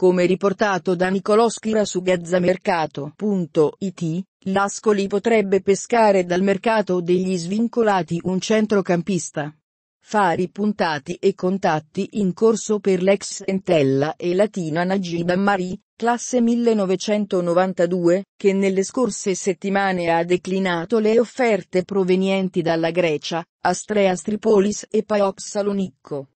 Come riportato da Nicolò Schira su gazzamercato.it, l'Ascoli potrebbe pescare dal mercato degli svincolati un centrocampista. Fari puntati e contatti in corso per l'ex Entella e Latina Nagiba Marie, classe 1992, che nelle scorse settimane ha declinato le offerte provenienti dalla Grecia, Astrea Stripolis e Paok Salonicco.